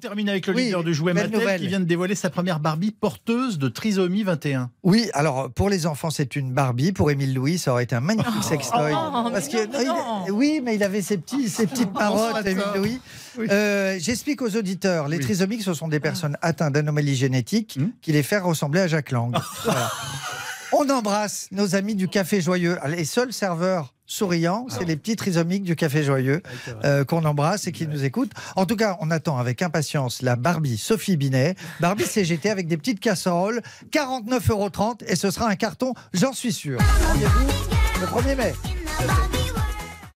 termine avec le leader du jouet Mattel qui vient de dévoiler sa première Barbie porteuse de trisomie 21. Oui, alors pour les enfants, c'est une Barbie. Pour Émile Louis, ça aurait été un magnifique oh, sextoy. Oh, parce que, oui, mais il avait ses, petits, ses petites oh, parottes, Émile Louis. Euh, j'explique aux auditeurs les trisomiques, ce sont des ah. personnes atteintes d'anomalies génétiques hmm. qui les font ressembler à Jacques Lang. Voilà. On embrasse nos amis du Café Joyeux. Les seuls serveurs souriants, c'est ah les petits trisomiques du Café Joyeux ah euh, qu'on embrasse et qui nous écoutent. En tout cas, on attend avec impatience la Barbie Sophie Binet, Barbie CGT avec des petites casseroles, 49,30 euros et ce sera un carton, j'en suis sûr. Le 1er mai.